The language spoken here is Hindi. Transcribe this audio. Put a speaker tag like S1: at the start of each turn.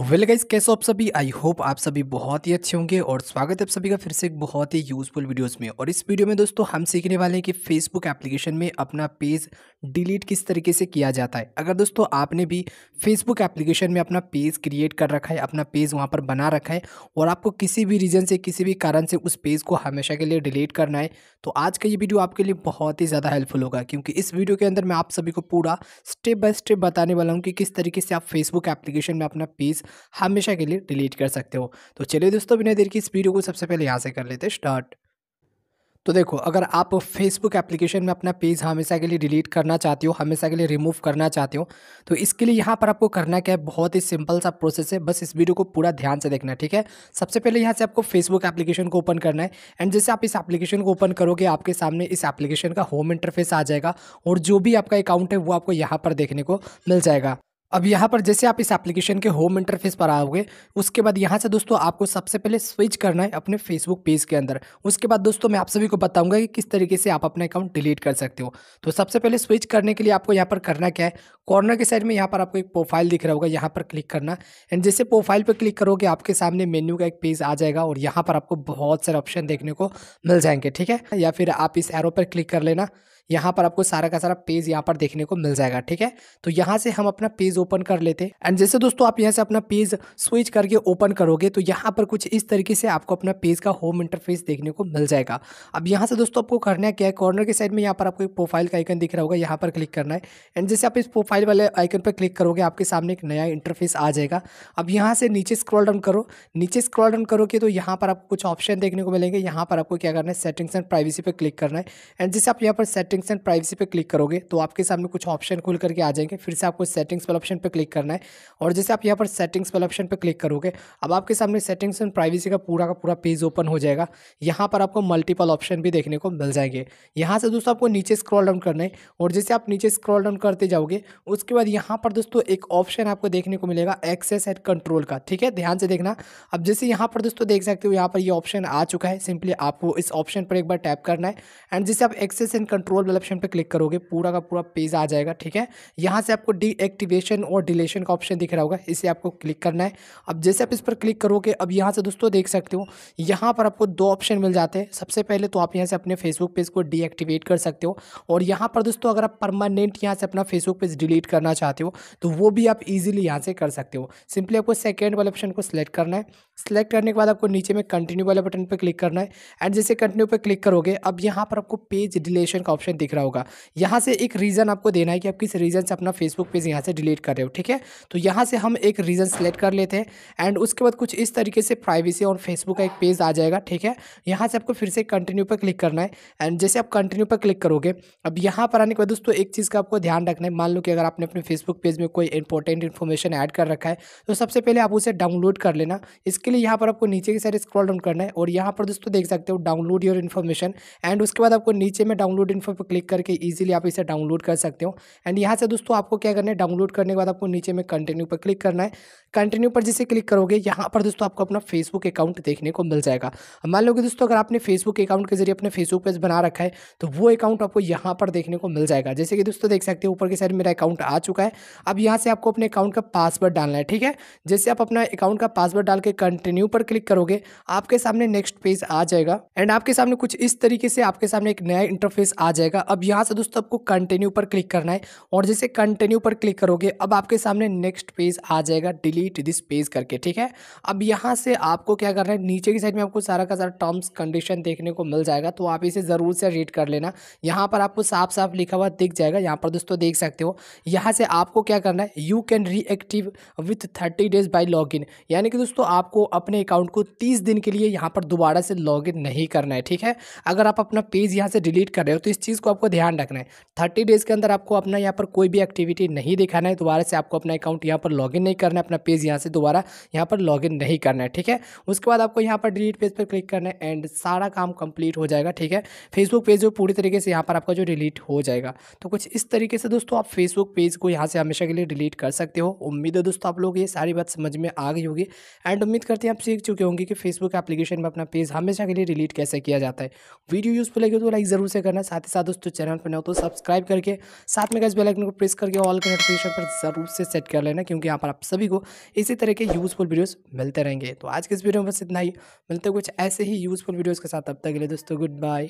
S1: तो वेल गाइज कैसे आप सभी आई होप आप सभी बहुत ही अच्छे होंगे और स्वागत है आप सभी का फिर से एक बहुत ही यूज़फुल वीडियोस में और इस वीडियो में दोस्तों हम सीखने वाले हैं कि फेसबुक एप्लीकेशन में अपना पेज डिलीट किस तरीके से किया जाता है अगर दोस्तों आपने भी फेसबुक एप्लीकेशन में अपना पेज क्रिएट कर रखा है अपना पेज वहाँ पर बना रखा है और आपको किसी भी रीज़न से किसी भी कारण से उस पेज को हमेशा के लिए डिलीट करना है तो आज का ये वीडियो आपके लिए बहुत ही ज़्यादा हेल्पफुल होगा क्योंकि इस वीडियो के अंदर मैं आप सभी को पूरा स्टेप बाय स्टेप बताने वाला हूँ कि किस तरीके से आप फेसबुक एप्लीकेशन में अपना पेज हमेशा के लिए डिलीट कर सकते हो तो चलिए दोस्तों बिना देर की इस वीडियो को सबसे पहले यहाँ से कर लेते हैं स्टार्ट तो देखो अगर आप फेसबुक एप्लीकेशन में अपना पेज हमेशा के लिए डिलीट करना चाहते हो हमेशा के लिए रिमूव करना चाहते हो तो इसके लिए यहाँ पर आपको करना क्या है बहुत ही सिंपल सा प्रोसेस है बस इस वीडियो को पूरा ध्यान से देखना ठीक है सबसे पहले यहाँ से आपको फेसबुक एप्लीकेशन को ओपन करना है एंड जैसे आप इस एप्लीकेशन को ओपन करोगे आपके सामने इस एप्लीकेशन का होम इंटरफेस आ जाएगा और जो भी आपका अकाउंट है वो आपको यहाँ पर देखने को मिल जाएगा अब यहाँ पर जैसे आप इस एप्लीकेशन के होम इंटरफेस पर आओगे उसके बाद यहाँ से दोस्तों आपको सबसे पहले स्विच करना है अपने फेसबुक पेज के अंदर उसके बाद दोस्तों मैं आप सभी को बताऊंगा कि किस तरीके से आप अपना अकाउंट डिलीट कर सकते हो तो सबसे पहले स्विच करने के लिए आपको यहाँ पर करना क्या है कॉर्नर के साइड में यहाँ पर आपको एक प्रोफाइल दिख रहा होगा यहाँ पर क्लिक करना एंड जैसे प्रोफाइल पर क्लिक करोगे आपके सामने मेन्यू का एक पेज आ जाएगा और यहाँ पर आपको बहुत सारे ऑप्शन देखने को मिल जाएंगे ठीक है या फिर आप इस एरो पर क्लिक कर लेना यहाँ पर आपको सारा का सारा पेज यहाँ पर देखने को मिल जाएगा ठीक है तो यहाँ से हम अपना पेज ओपन कर लेते हैं एंड जैसे दोस्तों आप यहाँ से अपना पेज स्विच करके ओपन करोगे तो यहाँ पर कुछ इस तरीके से आपको अपना पेज का होम इंटरफेस देखने को मिल जाएगा अब यहाँ से दोस्तों आपको करना क्या है कॉर्नर के साइड में यहाँ पर आपको एक प्रोफाइल का आइकन दिख रहा होगा यहाँ पर क्लिक करना है एंड जैसे आप इस प्रोफाइल वाले आइकन पर क्लिक करोगे आपके सामने एक नया इंटरफेस आ जाएगा अब यहाँ से नीचे स्क्रॉल डाउन करो नीचे स्क्रॉल डाउन करोगे तो यहाँ पर आपको कुछ ऑप्शन देखने को मिलेंगे यहाँ पर आपको क्या करना है सेटिंग्स एंड प्राइवेसी पर क्लिक करना है एंड जैसे आप यहाँ पर सेटिंग सेटिंग्स एंड प्राइवेसी पे क्लिक करोगे तो आपके सामने कुछ ऑप्शन खुल करके आ जाएंगे फिर से आपको सेटिंग्स वाले ऑप्शन पे क्लिक करना है और जैसे आप यहाँ पर सेटिंग्स वाले ऑप्शन पे क्लिक करोगे अब आपके सामने सेटिंग्स एंड प्राइवेसी का पूरा का पूरा पेज ओपन हो जाएगा यहाँ पर आपको मल्टीपल ऑप्शन भी देखने को मिल जाएंगे यहाँ से दोस्तों आपको नीचे स्क्रॉल डाउन करना है और जैसे आप नीचे स्क्रॉल डाउन करते जाओगे उसके बाद यहाँ पर दोस्तों एक ऑप्शन आपको देखने को मिलेगा एक्सेस एंड कंट्रोल का ठीक है ध्यान से देखना अब जैसे यहाँ पर दोस्तों देख सकते हो यहाँ पर ये ऑप्शन आ चुका है सिंपली आपको इस ऑप्शन पर एक बार टैप करना है एंड जैसे आप एक्सेस एंड कंट्रोल मोर वाले ऑप्शन पर क्लिक करोगे पूरा का पूरा पेज आ जाएगा ठीक है यहाँ से आपको डीएक्टिवेशन और डिलेशन का ऑप्शन दिख रहा होगा इसे आपको क्लिक करना है अब जैसे आप इस पर क्लिक करोगे अब यहाँ से दोस्तों देख सकते हो यहाँ पर आपको दो ऑप्शन मिल जाते हैं सबसे पहले तो आप यहाँ से अपने फेसबुक पेज को डीएक्टिवेट कर सकते हो और यहाँ पर दोस्तों अगर आप परमानेंट यहाँ से अपना फेसबुक पेज डिलीट करना चाहते हो तो वो भी आप ईजिली यहाँ से कर सकते हो सिंपली आपको सेकेंड वाले ऑप्शन को सिलेक्ट करना है सिलेक्ट करने के बाद आपको नीचे में कंटिन्यू वाले बटन पर क्लिक करना है एंड जैसे कंटिन्यू पर क्लिक करोगे अब यहाँ पर आपको पेज डिलेशन का ऑप्शन ऑप्शन दिख रहा होगा यहाँ से एक रीज़न आपको देना है कि आप किस रीज़न से अपना फेसबुक पेज यहाँ से डिलीट कर रहे हो ठीक है तो यहाँ से हम एक रीज़न सेलेक्ट कर लेते हैं एंड उसके बाद कुछ इस तरीके से प्राइवेसी और फेसबुक का एक पेज आ जाएगा ठीक है यहाँ से आपको फिर से कंटिन्यू पर क्लिक करना है एंड जैसे आप कंटिन्यू पर क्लिक करोगे अब यहाँ पर आने के बाद दोस्तों एक चीज़ का आपको ध्यान रखना है मान लो कि अगर आपने अपने फेसबुक पेज में कोई इंपॉर्टेंट इन्फॉर्मेशन ऐड कर रखा है तो सबसे पहले आप उसे डाउनलोड कर लेना इसके लिए यहाँ पर आपको नीचे की साइड स्क्रॉल डाउन करना है और यहाँ पर दोस्तों देख सकते हो डाउनलोड योर इन्फॉर्मेशन एंड उसके बाद आपको नीचे में डाउनलोड इन्फॉर्मेशन पर क्लिक करके ईजिली आप इसे डाउनलोड कर सकते हो एंड यहाँ से दोस्तों आपको क्या करना है डाउनलोड करने के बाद आपको नीचे में कंटिन्यू पर क्लिक करना है कंटिन्यू पर जिसे क्लिक करोगे यहाँ पर दोस्तों आपको अपना फेसबुक अकाउंट देखने को मिल जाएगा मान लो कि दोस्तों अगर आपने फेसबुक अकाउंट के जरिए अपने फेसबुक पेज बना रखा है तो वो अकाउंट आपको यहाँ पर देखने को मिल जाएगा जैसे कि दोस्तों देख सकते हो ऊपर के साइड मेरा अकाउंट आ चुका है अब यहाँ से आपको अपने अकाउंट का पासवर्ड डालना है ठीक है जैसे आप अपना अकाउंट का पासवर्ड डाल के कंटिन्यू पर क्लिक करोगे आपके सामने नेक्स्ट पेज आ जाएगा एंड आपके सामने कुछ इस तरीके से आपके सामने एक नया इंटरफेस आ जाएगा जाएगा अब यहाँ से दोस्तों आपको कंटिन्यू पर क्लिक करना है और जैसे कंटिन्यू पर क्लिक करोगे अब आपके सामने नेक्स्ट पेज आ जाएगा डिलीट दिस पेज करके ठीक है अब यहाँ से आपको क्या करना है नीचे की साइड में आपको सारा का सारा टर्म्स कंडीशन देखने को मिल जाएगा तो आप इसे ज़रूर से रीड कर लेना यहाँ पर आपको साफ साफ लिखा हुआ दिख जाएगा यहाँ पर दोस्तों देख सकते हो यहाँ से आपको क्या करना है you can reactive with thirty days by log यानी कि दोस्तों आपको अपने अकाउंट को तीस दिन के लिए यहाँ पर दोबारा से लॉग नहीं करना है ठीक है अगर आप अपना पेज यहाँ से डिलीट कर रहे हो तो इस चीज़ चीज़ को आपको ध्यान रखना है थर्टी डेज़ के अंदर आपको अपना यहाँ पर कोई भी एक्टिविटी नहीं दिखाना है दोबारा से आपको अपना अकाउंट यहाँ पर लॉगिन नहीं करना है अपना पेज यहाँ से दोबारा यहाँ पर लॉगिन नहीं करना है ठीक है उसके बाद आपको यहाँ पर डिलीट पेज पर क्लिक करना है एंड सारा काम कंप्लीट हो जाएगा ठीक है फेसबुक पेज जो पूरी तरीके से यहाँ पर आपका जो डिलीट हो जाएगा तो कुछ इस तरीके से दोस्तों आप फेसबुक पेज को यहाँ से हमेशा के लिए डिलीट कर सकते हो उम्मीद है दोस्तों आप लोग ये सारी बात समझ में आ गई होगी एंड उम्मीद करते हैं आप सीख चुके होंगे कि फेसबुक एप्लीकेशन में अपना पेज हमेशा के लिए डिलीट कैसे किया जाता है वीडियो यूज़फुल लगे तो लाइक ज़रूर से करना साथ ही साथ दोस्तों चैनल पर हो तो सब्सक्राइब करके साथ में गैस बेलाइकन को प्रेस करके ऑल के नोटिफिकेशन पर ज़रूर से सेट कर लेना क्योंकि यहाँ पर आप सभी को इसी तरह के यूज़फुल वीडियोज़ मिलते रहेंगे तो आज के इस वीडियो में बस इतना ही मिलते कुछ ऐसे ही यूज़फुल वीडियोज़ के साथ अब तक के लिए दोस्तों गुड बाय